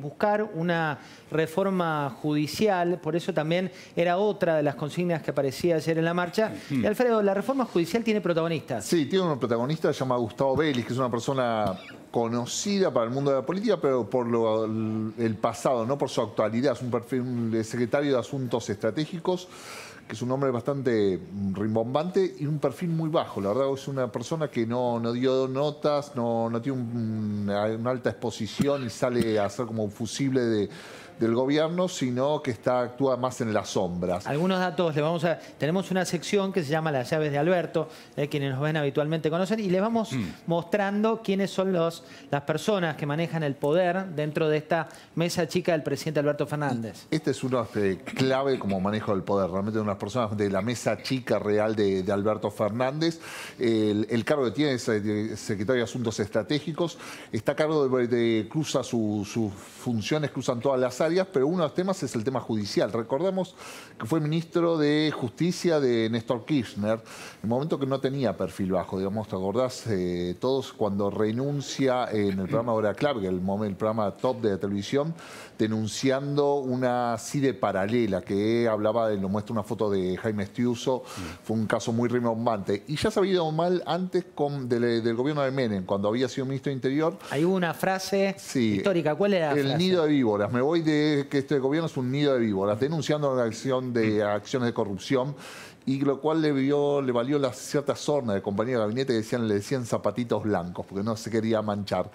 buscar una reforma judicial, por eso también era otra de las consignas que aparecía ayer en la marcha. Mm. Alfredo, la reforma judicial tiene protagonistas. Sí, tiene un protagonista se llama Gustavo Vélez, que es una persona conocida para el mundo de la política, pero por el pasado, no por su actualidad. Es un perfil de secretario de Asuntos Estratégicos que es un hombre bastante rimbombante y un perfil muy bajo. La verdad es una persona que no, no dio notas, no, no tiene una alta exposición y sale a ser como un fusible del gobierno, sino que está, actúa más en las sombras. Algunos datos le vamos a. Tenemos una sección que se llama Las llaves de Alberto, eh, quienes nos ven habitualmente conocen, y le vamos mm. mostrando quiénes son las personas que manejan el poder dentro de esta mesa chica del presidente Alberto Fernández. Este es uno este, clave como manejo del poder, realmente una personas de la mesa chica real de, Alberto Fernández. El, cargo que tiene es eh, secretario de Asuntos Estratégicos. Está a cargo de, cruza sus funciones, cruzan todas las áreas, pero uno de los temas es el tema judicial. Recordemos que fue ministro de Justicia de Néstor Kirchner, en momento que no tenía perfil bajo, digamos, ¿te acordás? Eh, todos cuando renuncia en el programa Hora Clave, el, el programa top de la televisión, denunciando una CIDE paralela que hablaba de, lo muestra una foto de Jaime Estiuso fue un caso muy rimbombante. Y ya se había ido mal antes con, del, gobierno de Menem, cuando había sido ministro de Interior. Hay una frase histórica. ¿Cuál era? el nido de víboras. Me voy de que este gobierno es un nido de víboras, denunciando la acción de acciones de corrupción y lo cual le, vio, le valió la cierta sorna de compañía de gabinete que decían, le decían zapatitos blancos, porque no se quería manchar.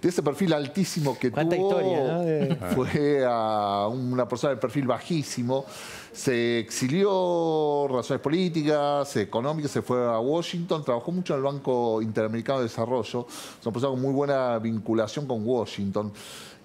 De ese perfil altísimo que tuvo, fue a una persona de perfil bajísimo se exilió, razones políticas, económicas, se fue a Washington, trabajó mucho en el Banco Interamericano de Desarrollo, se personas con muy buena vinculación con Washington.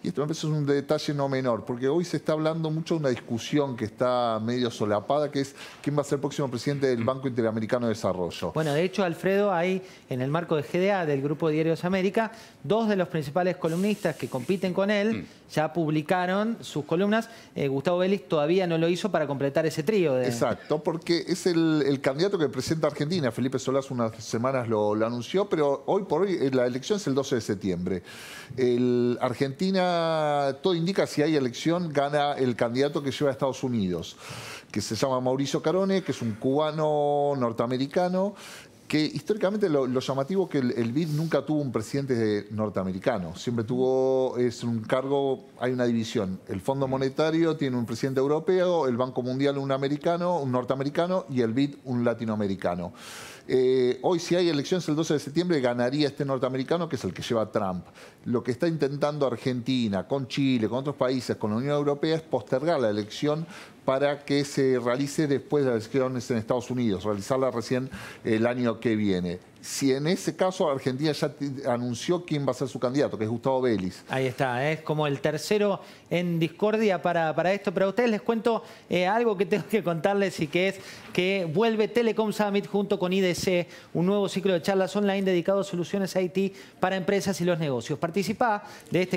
Y esto me parece es un detalle no menor, porque hoy se está hablando mucho de una discusión que está medio solapada, que es quién va a ser el próximo presidente del Banco Interamericano de Desarrollo. Bueno, de hecho, Alfredo, hay en el marco de GDA, del Grupo Diarios América, dos de los principales columnistas que compiten con él mm. ya publicaron sus columnas. Eh, Gustavo Vélez todavía no lo hizo para completar ese trío. Exacto, porque es el, candidato que presenta Argentina. Felipe Solás unas semanas lo, anunció, pero hoy por hoy eh, la elección es el 12 de septiembre. Argentina todo indica, si hay elección, gana el candidato que lleva a Estados Unidos, que se llama Mauricio Carone, que es un cubano norteamericano que históricamente lo, llamativo llamativo que el, BID nunca tuvo un presidente norteamericano, siempre tuvo, es un cargo, hay una división, el Fondo mm. Monetario tiene un presidente europeo, el Banco Mundial un americano, un norteamericano y el BID un latinoamericano. Eh, hoy si hay elecciones el 12 de septiembre ganaría este norteamericano que es el que lleva Trump. Lo que está intentando Argentina, con Chile, con otros países, con la Unión Europea es postergar la elección para que se realice después de las elecciones en Estados Unidos, realizarla recién el año que viene. Si en ese caso Argentina ya anunció quién va a ser su candidato, que es Gustavo Vélez. Ahí está, ¿eh? es como el tercero en discordia para, para esto. Pero a ustedes les cuento eh, algo que tengo que contarles y que es que vuelve Telecom Summit junto con IDC, un nuevo ciclo de charlas online dedicado a soluciones IT para empresas y los negocios. Participa de este